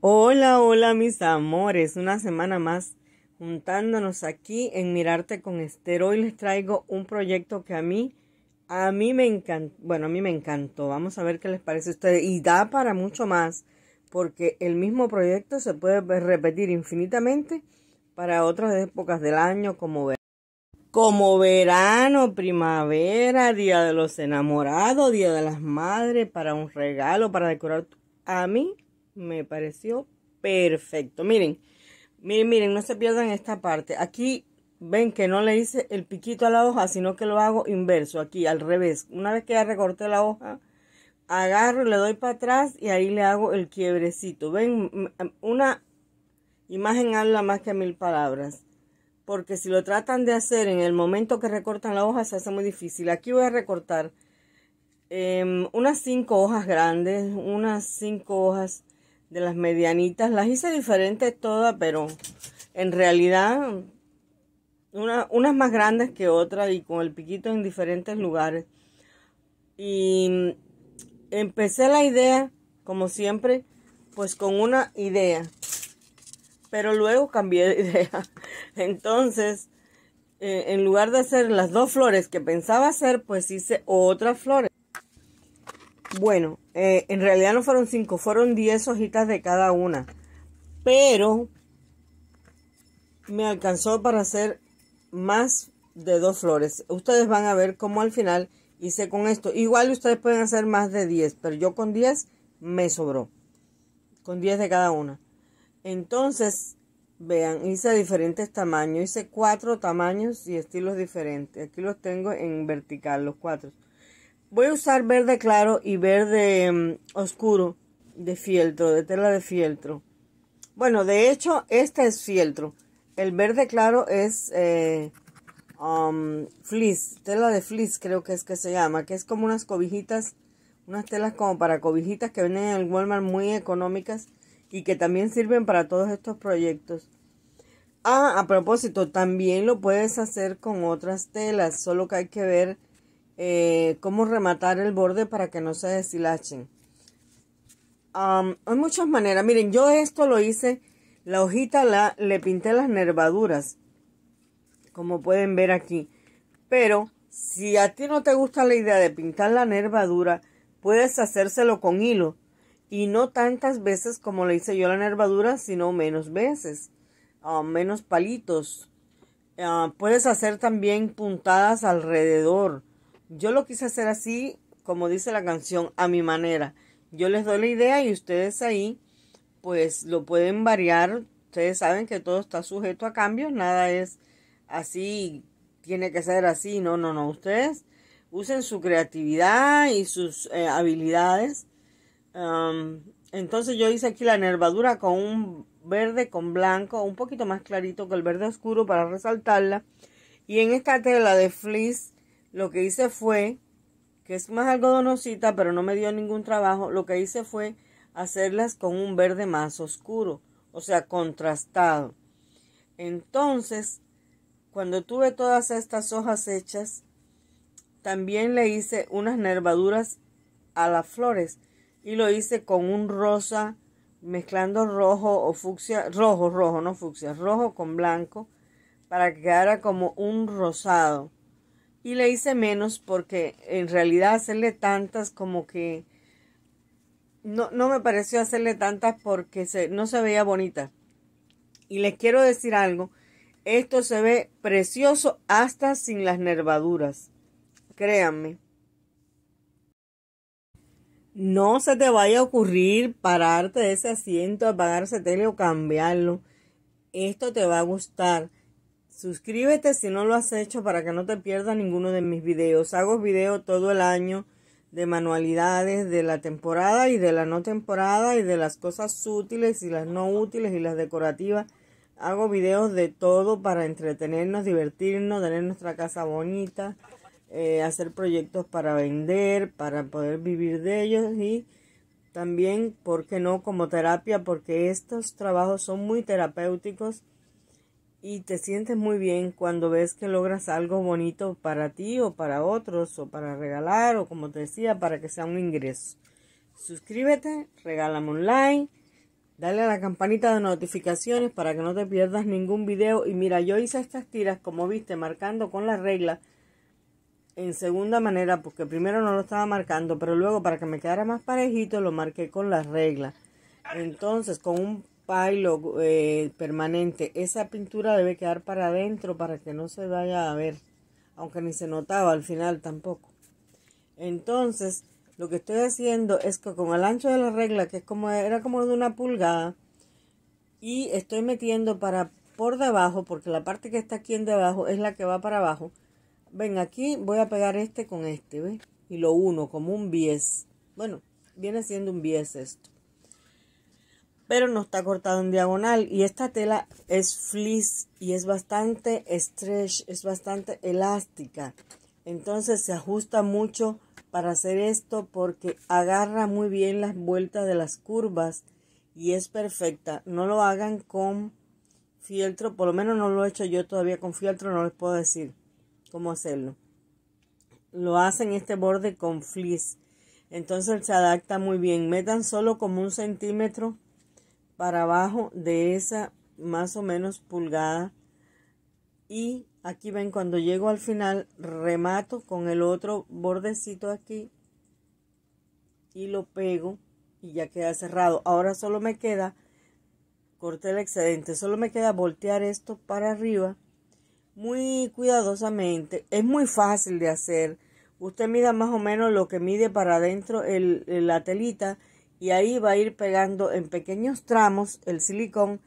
Hola, hola mis amores, una semana más juntándonos aquí en Mirarte con Esther. Hoy les traigo un proyecto que a mí, a mí me encantó, bueno, a mí me encantó. Vamos a ver qué les parece a ustedes y da para mucho más porque el mismo proyecto se puede repetir infinitamente para otras épocas del año como verano. Como verano, primavera, día de los enamorados, día de las madres, para un regalo, para decorar. A mí me pareció perfecto. Miren, miren, miren, no se pierdan esta parte. Aquí ven que no le hice el piquito a la hoja, sino que lo hago inverso, aquí al revés. Una vez que ya recorté la hoja, agarro, le doy para atrás y ahí le hago el quiebrecito. Ven, una imagen habla más que mil palabras. Porque si lo tratan de hacer en el momento que recortan la hoja, se hace muy difícil. Aquí voy a recortar em, unas cinco hojas grandes, unas cinco hojas de las medianitas. Las hice diferentes todas, pero en realidad unas más grandes que otras y con el piquito en diferentes lugares. Y empecé la idea, como siempre, pues con una idea. Pero luego cambié de idea. Entonces, eh, en lugar de hacer las dos flores que pensaba hacer, pues hice otras flores. Bueno, eh, en realidad no fueron cinco, fueron diez hojitas de cada una. Pero me alcanzó para hacer más de dos flores. Ustedes van a ver cómo al final hice con esto. Igual ustedes pueden hacer más de 10, pero yo con 10 me sobró. Con 10 de cada una. Entonces, vean, hice diferentes tamaños. Hice cuatro tamaños y estilos diferentes. Aquí los tengo en vertical, los cuatro. Voy a usar verde claro y verde mm, oscuro de fieltro, de tela de fieltro. Bueno, de hecho, este es fieltro. El verde claro es eh, um, tela de fleece creo que es que se llama, que es como unas cobijitas, unas telas como para cobijitas que vienen en el Walmart muy económicas y que también sirven para todos estos proyectos. Ah, a propósito, también lo puedes hacer con otras telas, solo que hay que ver eh, cómo rematar el borde para que no se deshilachen. hay muchas maneras. Miren, yo esto lo hice, la hojita la, le pinté las nervaduras, como pueden ver aquí. Pero si a ti no te gusta la idea de pintar la nervadura, puedes hacérselo con hilo. Y no tantas veces como le hice yo la nervadura, sino menos veces, menos palitos. Ah, puedes hacer también puntadas alrededor yo lo quise hacer así, como dice la canción, a mi manera. Yo les doy la idea y ustedes ahí, pues lo pueden variar. Ustedes saben que todo está sujeto a cambios, nada es así, tiene que ser así. No, no, no. Ustedes usen su creatividad y sus eh, habilidades. Um, entonces yo hice aquí la nervadura con un verde con blanco, un poquito más clarito que el verde oscuro para resaltarla. Y en esta tela de fleece lo que hice fue, que es más algodonosita, pero no me dio ningún trabajo, lo que hice fue hacerlas con un verde más oscuro, o sea, contrastado. Entonces, cuando tuve todas estas hojas hechas, también le hice unas nervaduras a las flores y lo hice con un rosa mezclando rojo o fucsia, rojo, rojo, no fucsia, rojo con blanco para que quedara como un rosado y le hice menos porque en realidad hacerle tantas como que no, no me pareció hacerle tantas porque se, no se veía bonita. Y les quiero decir algo, esto se ve precioso hasta sin las nervaduras, créanme. No se te vaya a ocurrir pararte de ese asiento, apagarse tele o cambiarlo. Esto te va a gustar. Suscríbete si no lo has hecho para que no te pierdas ninguno de mis videos. Hago videos todo el año de manualidades de la temporada y de la no temporada y de las cosas útiles y las no útiles y las decorativas. Hago videos de todo para entretenernos, divertirnos, tener nuestra casa bonita, eh, hacer proyectos para vender, para poder vivir de ellos y también, ¿por qué no?, como terapia, porque estos trabajos son muy terapéuticos y te sientes muy bien cuando ves que logras algo bonito para ti o para otros o para regalar o como te decía para que sea un ingreso. Suscríbete, regálame un dale a la campanita de notificaciones para que no te pierdas ningún video y mira, yo hice estas tiras como viste marcando con la regla en segunda manera porque primero no lo estaba marcando, pero luego para que me quedara más parejito lo marqué con la regla. Entonces, con un pilo eh, permanente. Esa pintura debe quedar para adentro para que no se vaya a ver, aunque ni se notaba al final tampoco. Entonces, lo que estoy haciendo es que con el ancho de la regla, que es como era como de una pulgada, y estoy metiendo para por debajo, porque la parte que está aquí en debajo es la que va para abajo. Ven, aquí voy a pegar este con este, Y lo uno como un bies. Bueno, viene siendo un bies esto pero no está cortado en diagonal y esta tela es flis y es bastante stretch, es bastante elástica. Entonces se ajusta mucho para hacer esto porque agarra muy bien las vueltas de las curvas y es perfecta. No lo hagan con fieltro, por lo menos no lo he hecho yo todavía con fieltro, no les puedo decir cómo hacerlo. Lo hacen este borde con flis, entonces se adapta muy bien. Metan solo como un centímetro para abajo de esa más o menos pulgada y aquí ven cuando llego al final remato con el otro bordecito aquí y lo pego y ya queda cerrado ahora solo me queda corté el excedente solo me queda voltear esto para arriba muy cuidadosamente es muy fácil de hacer usted mida más o menos lo que mide para adentro la telita y ahí va a ir pegando en pequeños tramos el silicón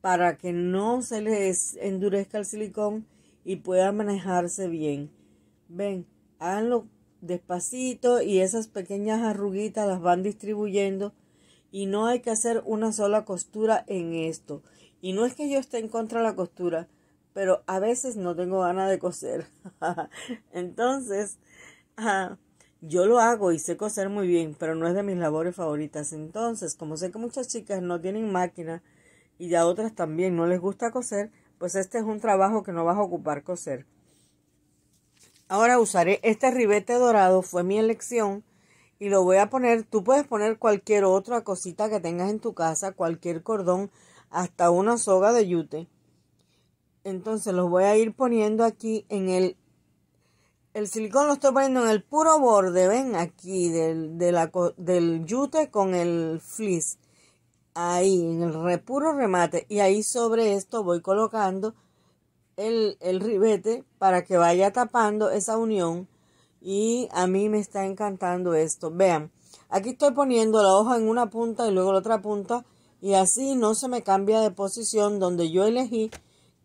para que no se les endurezca el silicón y pueda manejarse bien. Ven, háganlo despacito y esas pequeñas arruguitas las van distribuyendo y no hay que hacer una sola costura en esto. Y no es que yo esté en contra de la costura, pero a veces no tengo ganas de coser. Entonces, yo lo hago y sé coser muy bien, pero no es de mis labores favoritas. Entonces, como sé que muchas chicas no tienen máquina y a otras también no les gusta coser, pues este es un trabajo que no vas a ocupar coser. Ahora usaré este ribete dorado, fue mi elección, y lo voy a poner, tú puedes poner cualquier otra cosita que tengas en tu casa, cualquier cordón, hasta una soga de yute. Entonces los voy a ir poniendo aquí en el el silicón lo estoy poniendo en el puro borde, ven, aquí del, del yute con el flis. Ahí, en el re, puro remate. Y ahí sobre esto voy colocando el, el ribete para que vaya tapando esa unión. Y a mí me está encantando esto. Vean, aquí estoy poniendo la hoja en una punta y luego la otra punta. Y así no se me cambia de posición donde yo elegí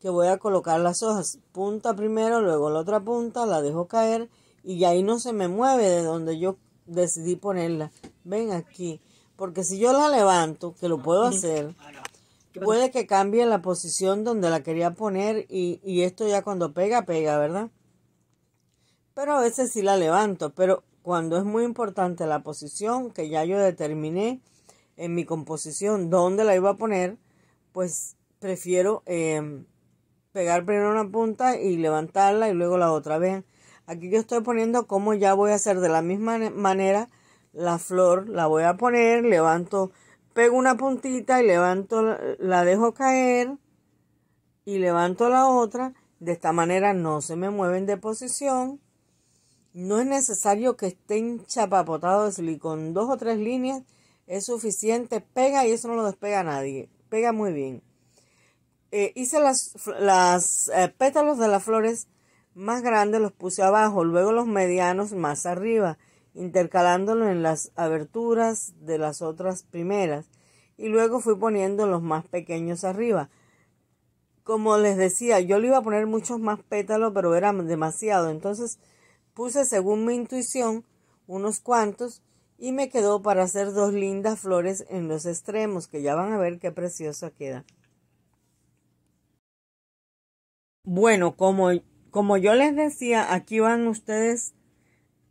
que voy a colocar las hojas. Punta primero, luego la otra punta, la dejo caer y ahí no se me mueve de donde yo decidí ponerla. Ven aquí, porque si yo la levanto, que lo puedo hacer, puede que cambie la posición donde la quería poner y, esto ya cuando pega, pega, ¿verdad? Pero a veces sí la levanto, pero cuando es muy importante la posición que ya yo determiné en mi composición dónde la iba a poner, pues prefiero... Em, pegar primero una punta y levantarla y luego la otra. vean, aquí yo estoy poniendo cómo ya voy a hacer de la misma manera la flor. La voy a poner, levanto, pego una puntita y levanto, la dejo caer y levanto la otra. De esta manera no se me mueven de posición. No es necesario que estén chapapotados de con Dos o tres líneas es suficiente. Pega y eso no lo despega nadie. Pega muy bien. Eh, hice las, eh, pétalos de las flores más grandes, los puse abajo, luego los medianos más arriba, intercalándolo en las aberturas de las otras primeras, y luego fui poniendo los más pequeños arriba. Como les decía, yo le iba a poner muchos más pétalos, pero era demasiado, entonces puse según mi intuición unos cuantos y me quedó para hacer dos lindas flores en los extremos que ya van a ver qué preciosa queda. Bueno, como, como yo les decía, aquí van ustedes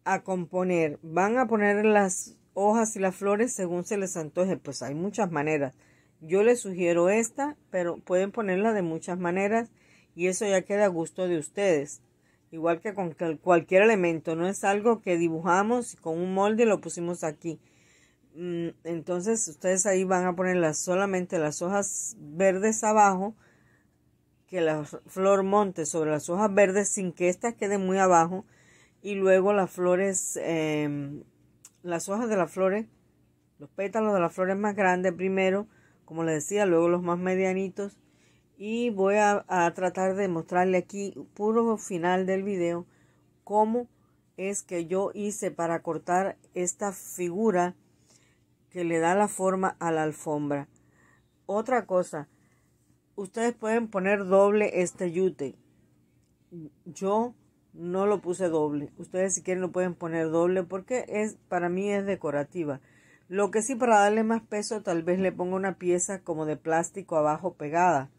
a componer. Van a poner las hojas y las flores según se les antoje. Pues hay muchas maneras. Yo les sugiero esta, pero pueden ponerla de muchas maneras y eso ya queda a gusto de ustedes. Igual que con cualquier elemento, no es algo que dibujamos con un molde y lo pusimos aquí. Mm, entonces ustedes ahí van a poner solamente las hojas verdes abajo que la flor monte sobre las hojas verdes sin que éstas queden muy abajo y luego las flores, em, las hojas de las flores, los pétalos de las flores más grandes primero, como les decía, luego los más medianitos y voy a, a tratar de mostrarle aquí puro final del video cómo es que yo hice para cortar esta figura que le da la forma a la alfombra. Otra cosa, ustedes pueden poner doble este yute. Yo no lo puse doble. Ustedes si quieren lo pueden poner doble porque es para mí es decorativa. Lo que sí para darle más peso tal vez le ponga una pieza como de plástico abajo pegada.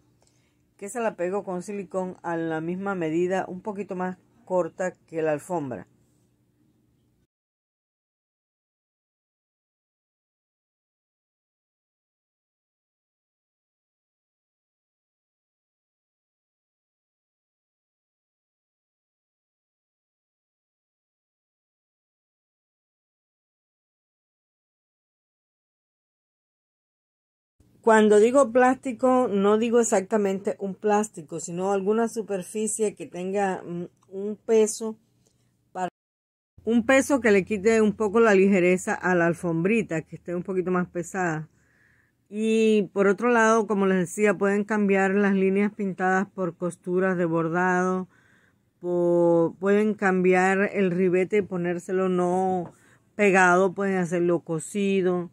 Que se la pego con silicón a la misma medida, un poquito más corta que la alfombra. Cuando digo plástico, no digo exactamente un plástico, sino alguna superficie que tenga mm, un peso para un peso que le quite un poco la ligereza a la alfombrita, que esté un poquito más pesada. Y por otro lado, como les decía, pueden cambiar las líneas pintadas por costuras de bordado, pueden cambiar el ribete y ponérselo no pegado, pueden hacerlo cosido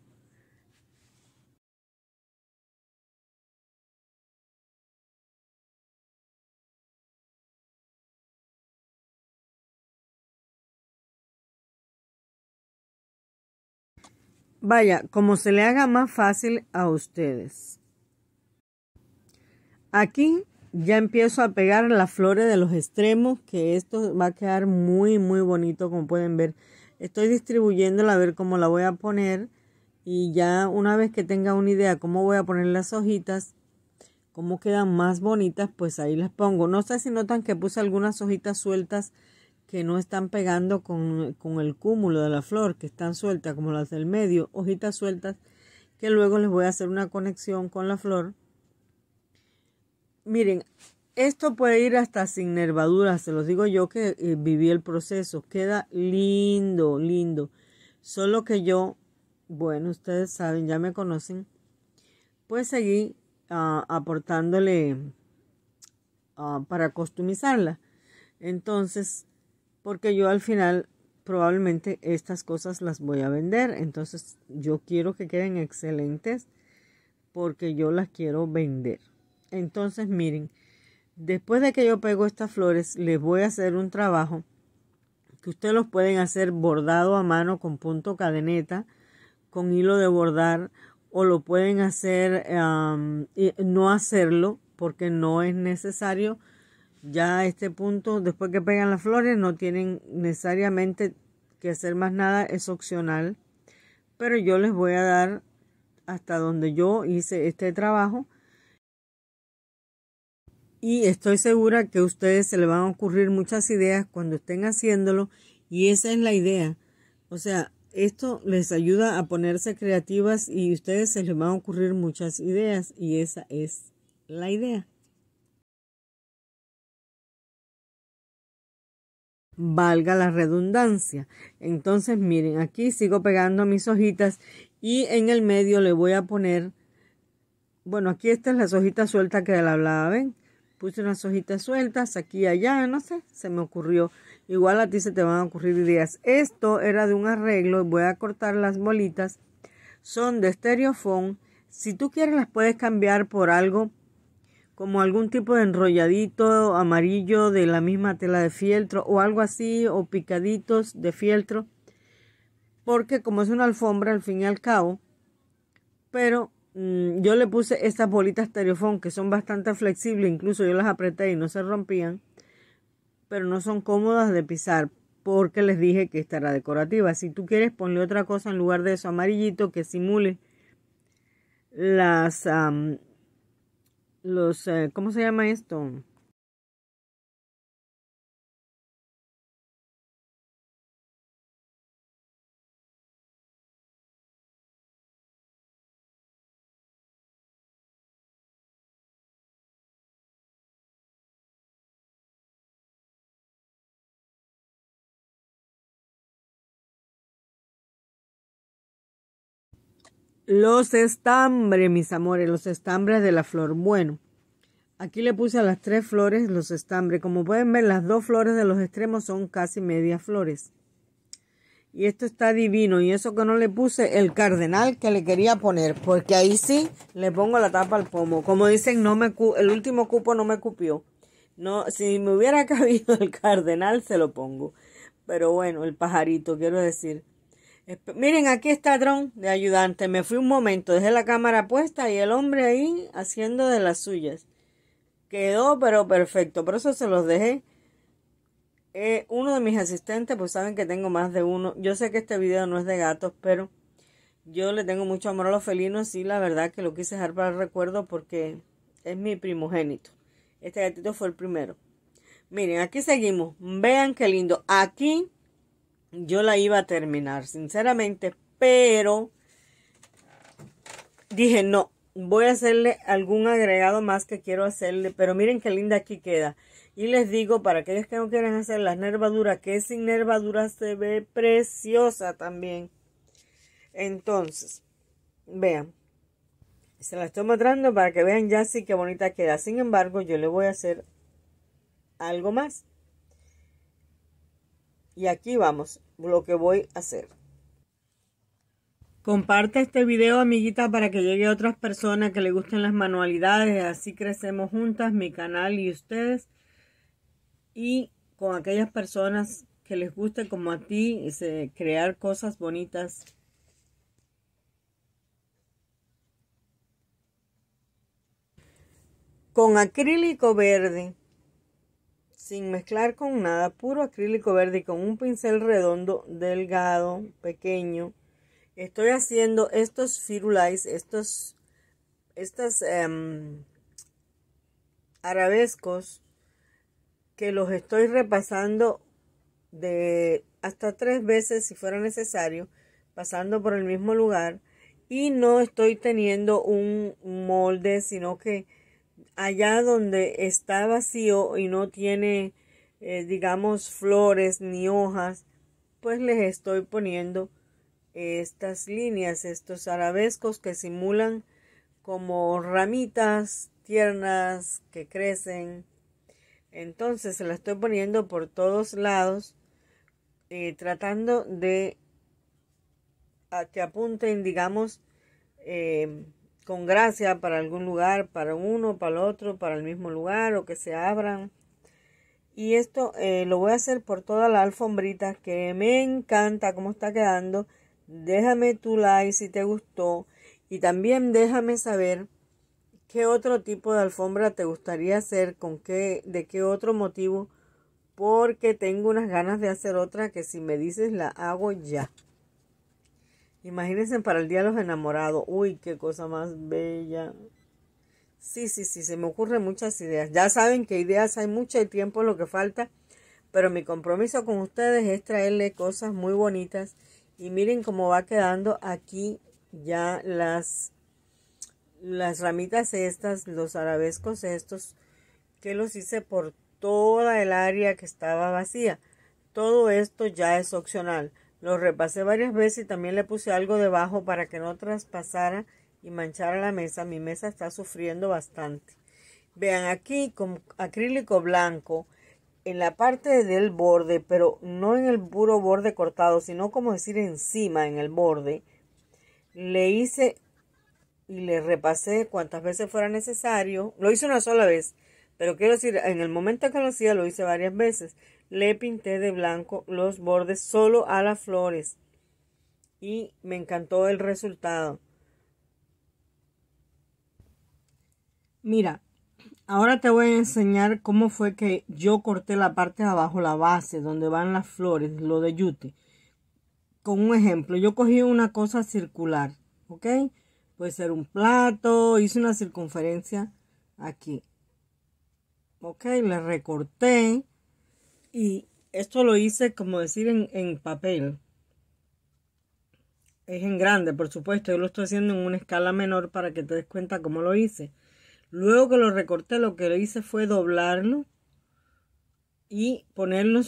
Vaya, como se le haga más fácil a ustedes. Aquí ya empiezo a pegar las flores de los extremos, que esto va a quedar muy, muy bonito, como pueden ver. Estoy distribuyéndola a ver cómo la voy a poner. Y ya una vez que tenga una idea cómo voy a poner las hojitas, cómo quedan más bonitas, pues ahí las pongo. No sé si notan que puse algunas hojitas sueltas que no están pegando con, el cúmulo de la flor, que están sueltas como las del medio, hojitas sueltas, que luego les voy a hacer una conexión con la flor. Miren, esto puede ir hasta sin nervaduras, se los digo yo que eh, viví el proceso. Queda lindo, lindo. Solo que yo, bueno, ustedes saben, ya me conocen, pues seguí ah, aportándole ah, para costumizarla. Entonces, porque yo al final probablemente estas cosas las voy a vender. Entonces yo quiero que queden excelentes porque yo las quiero vender. Entonces miren, después de que yo pego estas flores, les voy a hacer un trabajo que ustedes los pueden hacer bordado a mano con punto cadeneta, con hilo de bordar, o lo pueden hacer no hacerlo porque no es necesario ya a este punto, después que pegan las flores, no tienen necesariamente que hacer más nada, es opcional. Pero yo les voy a dar hasta donde yo hice este trabajo. Y estoy segura que a ustedes se les van a ocurrir muchas ideas cuando estén haciéndolo. Y esa es la idea. O sea, esto les ayuda a ponerse creativas y a ustedes se les van a ocurrir muchas ideas. Y esa es la idea. valga la redundancia. Entonces, miren, aquí sigo pegando mis hojitas y en el medio le voy a poner, bueno, aquí esta es la hojitas suelta que le hablaba, ¿ven? Puse unas hojitas sueltas aquí y allá, no sé, se me ocurrió. Igual a ti se te van a ocurrir ideas. Esto era de un arreglo, voy a cortar las bolitas. Son de estereofón. Si tú quieres las puedes cambiar por algo como algún tipo de enrolladito amarillo de la misma tela de fieltro o algo así, o picaditos de fieltro, porque como es una alfombra al fin y al cabo, pero mm, yo le puse estas bolitas estereofón que son bastante flexibles, incluso yo las apreté y no se rompían, pero no son cómodas de pisar porque les dije que esta era decorativa. Si tú quieres ponle otra cosa en lugar de eso amarillito que simule las los, eh, ¿cómo se llama esto? Los estambres, mis amores, los estambres de la flor. Bueno, aquí le puse a las tres flores los estambres. Como pueden ver, las dos flores de los extremos son casi medias flores. Y esto está divino. Y eso que no le puse el cardenal que le quería poner. Porque ahí sí le pongo la tapa al pomo. Como dicen, no me el último cupo no me cupió. No, si me hubiera cabido el cardenal, se lo pongo. Pero bueno, el pajarito, quiero decir. Miren, aquí está Dron de ayudante. Me fui un momento, dejé la cámara puesta y el hombre ahí haciendo de las suyas. Quedó, pero perfecto. Por eso se los dejé. Eh, uno de mis asistentes, pues saben que tengo más de uno. Yo sé que este video no es de gatos, pero yo le tengo mucho amor a los felinos y la verdad que lo quise dejar para el recuerdo porque es mi primogénito. Este gatito fue el primero. Miren, aquí seguimos. Vean qué lindo. Aquí yo la iba a terminar, sinceramente, pero dije, no, voy a hacerle algún agregado más que quiero hacerle, pero miren qué linda aquí queda. Y les digo, para aquellos que no quieren hacer las nervaduras, que sin nervaduras se ve preciosa también. Entonces, vean. Se la estoy mostrando para que vean ya sí qué bonita queda. Sin embargo, yo le voy a hacer algo más. Y aquí vamos, lo que voy a hacer. Comparte este video, amiguita, para que llegue a otras personas que le gusten las manualidades. Así crecemos juntas, mi canal y ustedes. Y con aquellas personas que les guste, como a ti, crear cosas bonitas. Con acrílico verde sin mezclar con nada, puro acrílico verde y con un pincel redondo, delgado, pequeño. Estoy haciendo estos firulais, estos, estas em, arabescos que los estoy repasando de hasta tres veces si fuera necesario, pasando por el mismo lugar y no estoy teniendo un molde, sino que allá donde está vacío y no tiene, eh, digamos, flores ni hojas, pues les estoy poniendo estas líneas, estos arabescos que simulan como ramitas tiernas que crecen. Entonces se las estoy poniendo por todos lados, eh, tratando de a que apunten, digamos, eh, con gracia para algún lugar, para uno, para el otro, para el mismo lugar o que se abran. Y esto eh, lo voy a hacer por toda la alfombrita que me encanta cómo está quedando. Déjame tu like si te gustó y también déjame saber qué otro tipo de alfombra te gustaría hacer, con qué, de qué otro motivo, porque tengo unas ganas de hacer otra que si me dices la hago ya. Imagínense para el Día de los Enamorados. Uy, qué cosa más bella. Sí, sí, sí, se me ocurren muchas ideas. Ya saben que ideas hay mucho tiempo lo que falta, pero mi compromiso con ustedes es traerle cosas muy bonitas y miren cómo va quedando aquí ya las las ramitas estas, los arabescos estos que los hice por toda el área que estaba vacía. Todo esto ya es opcional. Lo repasé varias veces y también le puse algo debajo para que no traspasara y manchara la mesa. Mi mesa está sufriendo bastante. Vean aquí con acrílico blanco en la parte del borde, pero no en el puro borde cortado, sino como decir encima en el borde. Le hice y le repasé cuantas veces fuera necesario. Lo hice una sola vez, pero quiero decir, en el momento que lo hacía lo hice varias veces le pinté de blanco los bordes solo a las flores y me encantó el resultado. Mira, ahora te voy a enseñar cómo fue que yo corté la parte de abajo, la base, donde van las flores, lo de yute. Con un ejemplo, yo cogí una cosa circular, ¿ok? Puede ser un plato, hice una circunferencia aquí. ¿Ok? le recorté y esto lo hice como decir en, papel. Es en grande, por supuesto. Yo lo estoy haciendo en una escala menor para que te des cuenta cómo lo hice. Luego que lo recorté, lo que hice fue doblarlo y ponerlo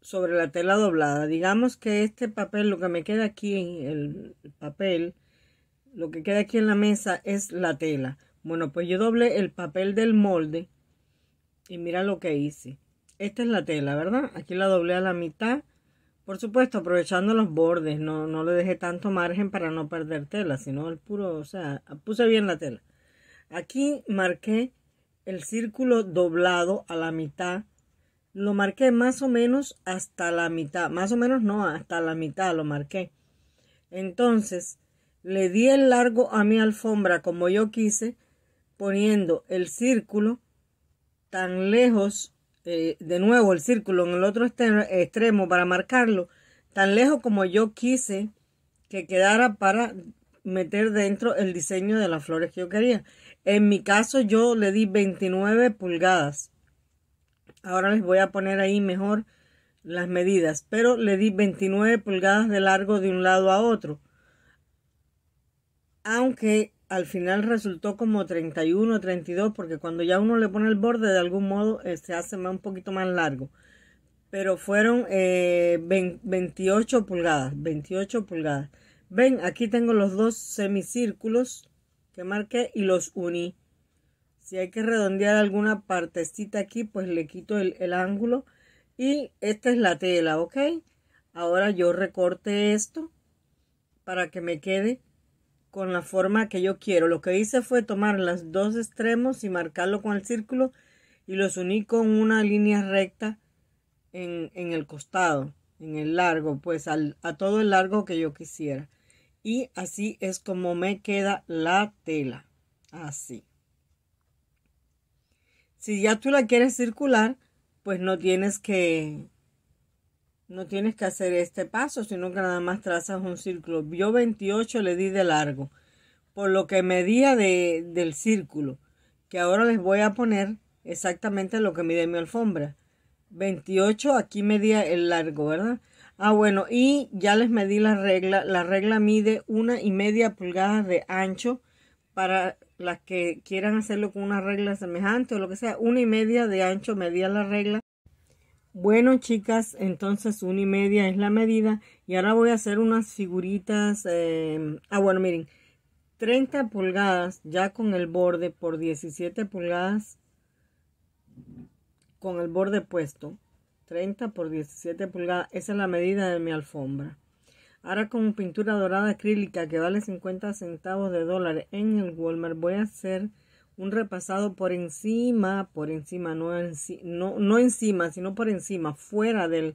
sobre la tela doblada. Digamos que este papel, lo que me queda aquí en el papel, lo que queda aquí en la mesa es la tela. Bueno, pues yo doblé el papel del molde y mira lo que hice esta es la tela, ¿verdad? Aquí la doblé a la mitad. Por supuesto, aprovechando los bordes, no, no le dejé tanto margen para no perder tela, sino el puro, o sea, puse bien la tela. Aquí marqué el círculo doblado a la mitad. Lo marqué más o menos hasta la mitad, más o menos no, hasta la mitad lo marqué. Entonces, le di el largo a mi alfombra como yo quise, poniendo el círculo tan lejos eh, de nuevo el círculo en el otro extremo para marcarlo tan lejos como yo quise que quedara para meter dentro el diseño de las flores que yo quería. En mi caso yo le di 29 pulgadas. Ahora les voy a poner ahí mejor las medidas, pero le di 29 pulgadas de largo de un lado a otro. Aunque al final resultó como 31, 32, porque cuando ya uno le pone el borde, de algún modo eh, se hace más, un poquito más largo. Pero fueron 28 eh, pulgadas, 28 pulgadas. Ven, aquí tengo los dos semicírculos que marqué y los uní. Si hay que redondear alguna partecita aquí, pues le quito el, el ángulo. Y esta es la tela, ¿ok? Ahora yo recorte esto para que me quede con la forma que yo quiero. Lo que hice fue tomar los dos extremos y marcarlo con el círculo y los uní con una línea recta en, el costado, en el largo, pues a todo el largo que yo quisiera. Y así es como me queda la tela. Así. Si ya tú la quieres circular, pues no tienes que no tienes que hacer este paso, sino que nada más trazas un círculo. Yo 28 le di de largo, por lo que medía de, del círculo, que ahora les voy a poner exactamente lo que mide mi alfombra. 28, aquí medía el largo, ¿verdad? Ah, bueno, y ya les medí la regla. La regla mide una y media pulgada de ancho para las que quieran hacerlo con una regla semejante o lo que sea. Una y media de ancho medía la regla. Bueno chicas, entonces una y media es la medida y ahora voy a hacer unas figuritas, em, ah bueno miren, 30 pulgadas ya con el borde por 17 pulgadas con el borde puesto, 30 por 17 pulgadas, esa es la medida de mi alfombra. Ahora con pintura dorada acrílica que vale 50 centavos de dólar en el Walmart voy a hacer un repasado por encima, por encima, no, no, encima, sino por encima, fuera del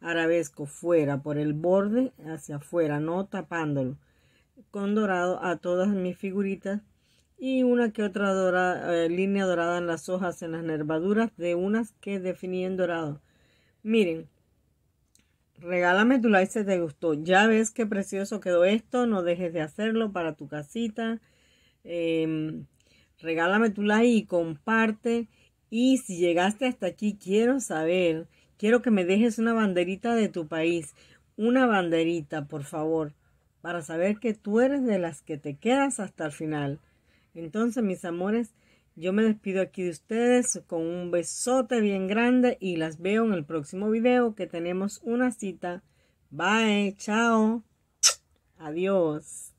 arabesco, fuera, por el borde hacia afuera, no tapándolo, con dorado a todas mis figuritas y una que otra eh, línea dorada en las hojas, en las nervaduras de unas que definí en dorado. Miren, regálame tu like si te gustó. Ya ves qué precioso quedó esto, no dejes de hacerlo para tu casita. Em, regálame tu like y comparte. Y si llegaste hasta aquí, quiero saber, quiero que me dejes una banderita de tu país, una banderita, por favor, para saber que tú eres de las que te quedas hasta el final. Entonces, mis amores, yo me despido aquí de ustedes con un besote bien grande y las veo en el próximo video que tenemos una cita. Bye, chao. Adiós.